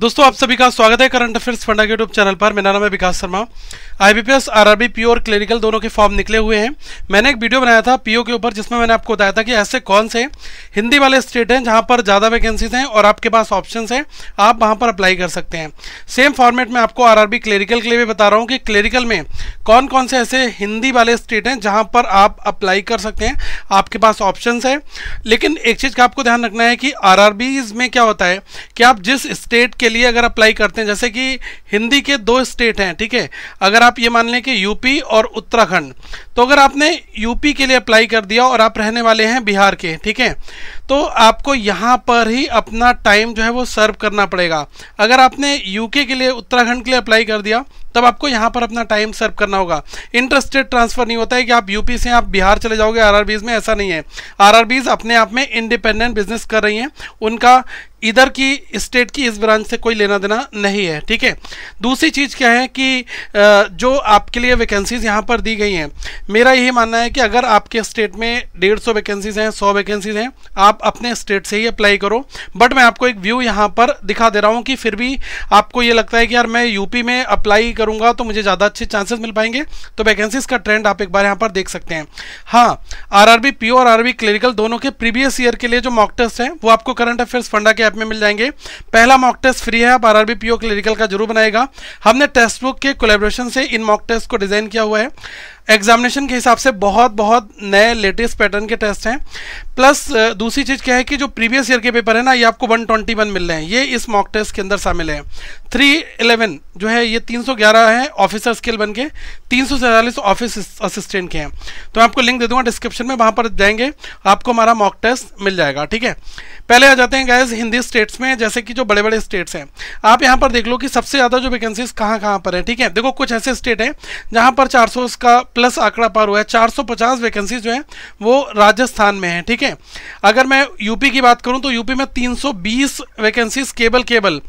दोस्तों आप सभी का स्वागत है करंट अफेयर्स फंडा के यूट्यूब चैनल पर मेरा नाम है Vikas Sharma IBPS RRB PO और क्लिनिकल दोनों के फॉर्म निकले हुए हैं मैंने एक वीडियो बनाया था पीओ के ऊपर जिसमें मैंने आपको बताया था कि ऐसे कौन से हिंदी वाले स्टेट हैं जहां पर ज़्यादा वैकेंसीज हैं और आपके पास ऑप्शन हैं आप वहाँ पर अप्लाई कर सकते हैं सेम फॉर्मेट में आपको आर क्लरिकल के लिए भी बता रहा हूँ कि क्लरिकल में कौन कौन से ऐसे हिंदी वाले स्टेट हैं जहाँ पर आप अप्लाई कर सकते हैं आपके पास ऑप्शन है लेकिन एक चीज़ का आपको ध्यान रखना है कि आर में क्या होता है कि आप जिस स्टेट के लिए अगर अप्लाई करते हैं जैसे कि हिंदी के दो स्टेट हैं ठीक है अगर आप ये मान लें कि यूपी और उत्तराखंड तो अगर आपने यूपी के लिए अप्लाई कर दिया और आप रहने वाले हैं बिहार के ठीक है तो आपको यहाँ पर ही अपना टाइम जो है वो सर्व करना पड़ेगा अगर आपने यूके के लिए उत्तराखंड के लिए अप्लाई कर दिया तब आपको यहाँ पर अपना टाइम सर्व करना होगा इंटरस्टेट ट्रांसफर नहीं होता है कि आप यूपी से आप बिहार चले जाओगे आरआरबीज में ऐसा नहीं है आरआरबीज अपने आप में इंडिपेंडेंट बिजनेस कर रही हैं उनका इधर की स्टेट की इस ब्रांच से कोई लेना देना नहीं है ठीक है दूसरी चीज़ क्या है कि जो आपके लिए वैकेंसीज यहाँ पर दी गई हैं मेरा यही मानना है कि अगर आपके स्टेट में डेढ़ सौ वैकेंसीज हैं सौ वैकेंसीज हैं आप अपने स्टेट से ही अप्लाई करो बट मैं आपको एक व्यू यहाँ पर दिखा दे रहा हूँ कि फिर भी आपको ये लगता है कि यार मैं यूपी में अप्लाई करूँगा तो मुझे ज़्यादा अच्छे चांसेस मिल पाएंगे तो वैकेंसीज का ट्रेंड आप एक बार यहाँ पर देख सकते हैं हाँ आर आर और आर क्लिनिकल दोनों के प्रीवियस ईयर के लिए जो मॉक टेस्ट हैं वो आपको करंट अफेयर्स फंडा के ऐप में मिल जाएंगे पहला मॉक टेस्ट फ्री है आप आर आर क्लिनिकल का जरूर बनाएगा हमने टेस्ट बुक के कोलेब्रेशन से इन मॉक टेस्ट को डिज़ाइन किया हुआ है एग्जामिनेशन के हिसाब से बहुत बहुत नए लेटेस्ट पैटर्न के टेस्ट हैं प्लस दूसरी चीज़ क्या है कि जो प्रीवियस ईयर के पेपर है ना ये आपको 121 मिल रहे हैं ये इस मॉक टेस्ट के अंदर शामिल हैं 311 जो है ये 311 है ऑफिसर स्किल बन के तीन ऑफिस असिस्टेंट के हैं तो मैं आपको लिंक दे दूंगा डिस्क्रिप्शन में वहाँ पर जाएंगे आपको हमारा मॉक टेस्ट मिल जाएगा ठीक है पहले आ जाते हैं गैस हिंदी स्टेट्स में जैसे कि जो बड़े बड़े स्टेट्स हैं आप यहाँ पर देख लो कि सबसे ज़्यादा जो वैकेंसीज कहाँ कहाँ पर है ठीक है देखो कुछ ऐसे स्टेट हैं जहाँ पर चार का प्लस आंकड़ा पार हुआ है 450 वैकेंसी जो है वो राजस्थान में है ठीक है अगर मैं यूपी की बात करूं तो यूपी में 320 वैकेंसीज केबल केबल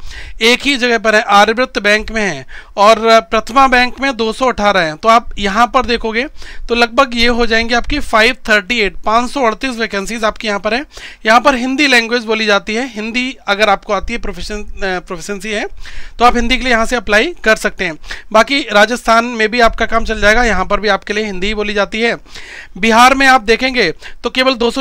एक ही जगह पर है आर्यवृत बैंक में है और प्रथमा बैंक में 218 है तो आप यहां पर देखोगे तो लगभग ये हो जाएंगे आपकी 538 अड़तीस वैकेंसीज आपकी यहाँ पर है यहाँ पर हिंदी लैंग्वेज बोली जाती है हिंदी अगर आपको आती है प्रोफेशन प्रोफेशनसी है तो आप हिंदी के लिए यहाँ से अप्लाई कर सकते हैं बाकी राजस्थान में भी आपका काम चल जाएगा यहाँ पर भी आपके लिए हिंदी ही बोली जाती है बिहार में आप देखेंगे तो केवल दो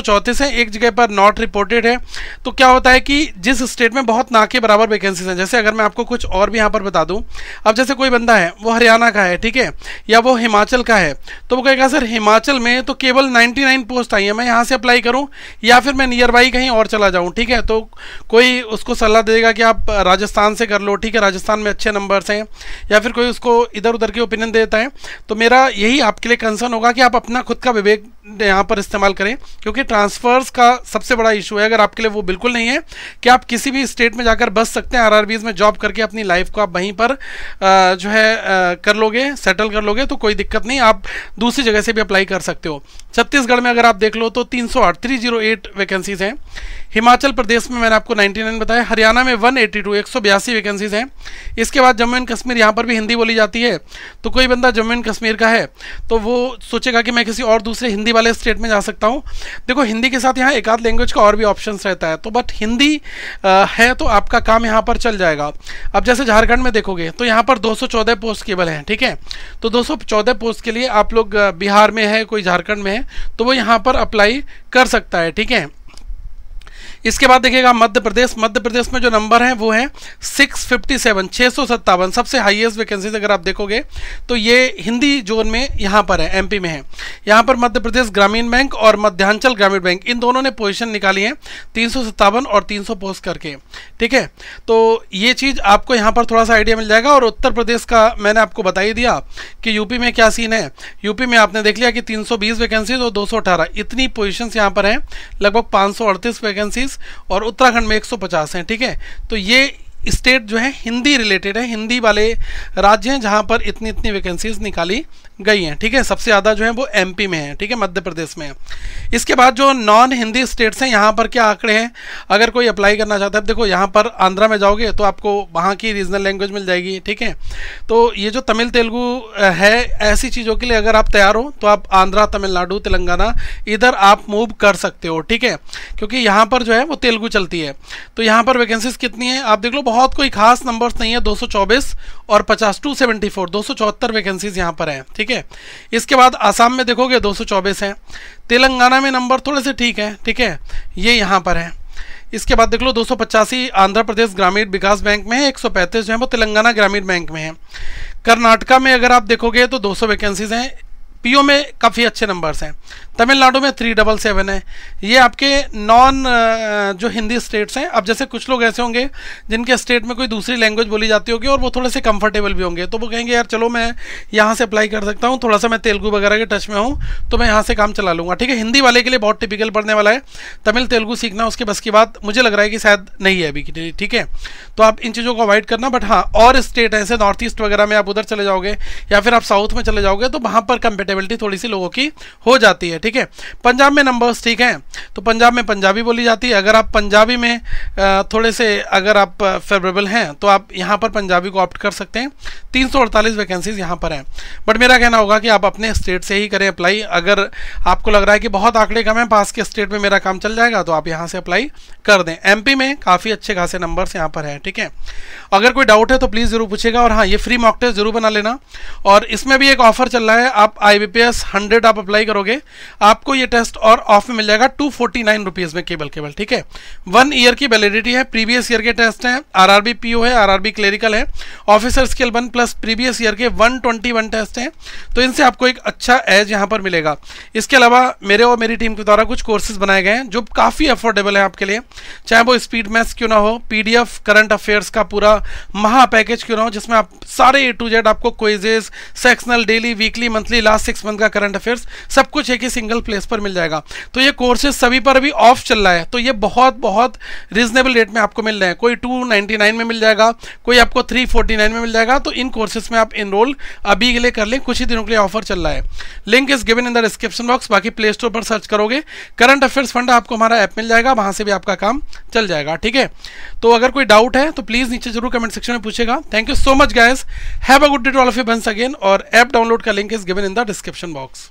हैं एक जगह पर नॉट रिपोर्टेड है तो क्या होता है कि जिस स्टेट में बहुत ना के बराबर वैकेंसीज हैं जैसे अगर मैं आपको कुछ और भी यहाँ पर बता दूँ अब जैसे कोई बंदा है वो हरियाणा का है ठीक है या वो हिमाचल का है तो वो कहेगा सर हिमाचल में तो केवल नाइन्टी पोस्ट आई है मैं यहाँ से अप्लाई करूँ या फिर मैं नियर बाई कहीं और चला जाऊँ ठीक है तो कोई उसको सलाह देगा कि आप राजस्थान से कर लो ठीक है राजस्थान में अच्छे नंबर्स हैं या फिर कोई उसको इधर उधर की ओपिनियन देता है तो मेरा यही भी आपके लिए कंसर्न होगा कि आप अपना खुद का विवेक यहाँ पर इस्तेमाल करें क्योंकि ट्रांसफर्स का सबसे बड़ा इशू है अगर आपके लिए वो बिल्कुल नहीं है कि आप किसी भी स्टेट में जाकर बस सकते हैं आर में जॉब करके अपनी लाइफ को आप वहीं पर जो है कर लोगे सेटल कर लोगे तो कोई दिक्कत नहीं आप दूसरी जगह से भी अप्लाई कर सकते हो छत्तीसगढ़ में अगर आप देख लो तो तीन सौ वैकेंसीज हैं हिमाचल प्रदेश में मैंने आपको 99 बताया हरियाणा में 182 182 वैकेंसीज हैं इसके बाद जम्मू एंड कश्मीर यहाँ पर भी हिंदी बोली जाती है तो कोई बंदा जम्मू एंड कश्मीर का है तो वो सोचेगा कि मैं किसी और दूसरे हिंदी वाले स्टेट में जा सकता हूँ देखो हिंदी के साथ यहाँ एक आध लैंग्वेज का और भी ऑप्शन रहता है तो बट हिंदी आ, है तो आपका काम यहाँ पर चल जाएगा अब जैसे झारखंड में देखोगे तो यहाँ पर 214 पोस्ट केवल हैं ठीक है तो 214 पोस्ट के लिए आप लोग बिहार में है कोई झारखंड में है तो वो यहाँ पर अप्लाई कर सकता है ठीक है इसके बाद देखिएगा मध्य प्रदेश मध्य प्रदेश में जो नंबर हैं वो हैं सिक्स फिफ्टी सेवन छः सौ सत्तावन सबसे हाईएस्ट वैकेंसीज अगर आप देखोगे तो ये हिंदी जोन में यहाँ पर है एमपी में है यहाँ पर मध्य प्रदेश ग्रामीण बैंक और मध्यांचल ग्रामीण बैंक इन दोनों ने पोजिशन निकाली है तीन और तीन पोस्ट करके ठीक है तो ये चीज़ आपको यहाँ पर थोड़ा सा आइडिया मिल जाएगा और उत्तर प्रदेश का मैंने आपको बता ही दिया कि यूपी में क्या सीन है यूपी में आपने देख लिया कि बीस वैकेंसीज और अठारह इतनी पोजिशन यहाँ पर हैं लगभग अड़तीस वैकेंसीज चालीस और उत्तराखंड में 150 हैं ठीक है तो ये स्टेट जो है हिंदी रिलेटेड है हिंदी वाले राज्य हैं जहाँ पर इतनी इतनी वैकेंसीज निकाली गई हैं ठीक है सबसे ज़्यादा जो है वो एमपी में है ठीक है मध्य प्रदेश में है इसके बाद जो नॉन हिंदी स्टेट्स हैं यहाँ पर क्या आंकड़े हैं अगर कोई अप्लाई करना चाहता है देखो यहाँ पर आंध्रा में जाओगे तो आपको वहाँ की रीजनल लैंग्वेज मिल जाएगी ठीक है तो ये जो तमिल तेलुगू है ऐसी चीज़ों के लिए अगर आप तैयार हो तो आप आंध्रा तमिलनाडु तेलंगाना इधर आप मूव कर सकते हो ठीक है क्योंकि यहाँ पर जो है वो तेलुगु चलती है तो यहाँ पर वैकेंसीज कितनी है आप देख लो बहुत कोई खास नंबर्स नहीं है दो और पचास टू सौ चौहत्तर वैकेंसीज यहाँ पर हैं ठीक है ठीक है इसके बाद आसाम में देखोगे दो हैं तेलंगाना में नंबर थोड़े से ठीक है ठीक है ये यहाँ पर है इसके बाद देख लो दो आंध्र प्रदेश ग्रामीण विकास बैंक में है एक जो है वो तेलंगाना ग्रामीण बैंक में है कर्नाटका में अगर आप देखोगे तो 200 वैकेंसीज हैं पीओ में काफ़ी अच्छे नंबर्स हैं तमिलनाडु में थ्री डबल सेवन है ये आपके नॉन जो हिंदी स्टेट्स हैं अब जैसे कुछ लोग ऐसे होंगे जिनके स्टेट में कोई दूसरी लैंग्वेज बोली जाती होगी और वो थोड़े से कंफर्टेबल भी होंगे तो वो कहेंगे यार चलो मैं यहाँ से अप्लाई कर सकता हूँ थोड़ा सा मैं तेलुगू वगैरह के टच में हूँ तो मैं यहाँ से काम चला लूँगा ठीक है हिंदी वाले के लिए बहुत टिपिकल पढ़ने वाला है तमिल तेलुगू सीखना उसके बस की बात मुझे लग रहा है कि शायद नहीं है अभी ठीक है तो आप इन चीज़ों को अवॉइड करना बट हाँ और स्टेट ऐसे नॉर्थ ईस्ट वगैरह में आप उधर चले जाओगे या फिर आप साउथ में चले जाओगे तो वहाँ पर कंपेटिव कंपेटेबिलिटी थोड़ी सी लोगों की हो जाती है ठीक है पंजाब में नंबर्स ठीक हैं तो पंजाब में पंजाबी बोली जाती है अगर आप पंजाबी में थोड़े से अगर आप फेवरेबल हैं तो आप यहाँ पर पंजाबी को ऑप्ट कर सकते हैं तीन सौ अड़तालीस वैकेंसीज यहाँ पर हैं बट मेरा कहना होगा कि आप अपने स्टेट से ही करें अप्लाई अगर आपको लग रहा है कि बहुत आंकड़े कम है पास के स्टेट में मेरा काम चल जाएगा तो आप यहाँ से अप्लाई कर दें एम में काफ़ी अच्छे खासे नंबर्स यहाँ पर हैं ठीक है अगर कोई डाउट है तो प्लीज़ ज़रूर पूछेगा और हाँ ये फ्री मॉक टेस्ट ज़रूर बना लेना और इसमें भी एक ऑफर चल रहा है आप आई आईबीपीएस 100 आप अप्लाई करोगे आपको ये टेस्ट और ऑफ में मिल जाएगा टू फोर्टी में केबल केबल ठीक है वन ईयर की वैलिडिटी है प्रीवियस ईयर के टेस्ट हैं आरआरबी पीओ है आरआरबी क्लेरिकल है officer scale one plus previous year के वन टेस्ट हैं तो इनसे आपको एक अच्छा एज यहाँ पर मिलेगा इसके अलावा मेरे और मेरी टीम के द्वारा कुछ कोर्सेज बनाए गए हैं जो काफ़ी अफोर्डेबल हैं आपके लिए चाहे वो स्पीड मैथ्स क्यों ना हो पी करंट अफेयर्स का पूरा महा पैकेज क्यों ना हो जिसमें आप सारे ए टू जेड आपको quizzes sectional daily weekly monthly last six month का करंट अफेयर्स सब कुछ एक ही सिंगल प्लेस पर मिल जाएगा तो ये कोर्सेज सभी पर अभी ऑफ चल रहा है तो ये बहुत बहुत रीजनेबल रेट में आपको मिल रहे हैं कोई टू में मिल जाएगा कोई आपको थ्री में मिल जाएगा तो इन कोर्सेज में आप इनरोल अभी के लिए कर लें कुछ ही दिनों के लिए ऑफर चल रहा है link is given in the description box बाकी प्ले स्टोर पर सर्च करोगे करंट अफेयर्स फंड आपको हमारा ऐप मिल जाएगा वहां से भी आपका काम चल जाएगा ठीक है तो अगर कोई डाउट है तो प्लीज़ नीचे जरूर कमेंट सेक्शन में पूछेगा thank you so much guys have a good day to all of you once again और ऐप डाउनलोड का link is given in the description description box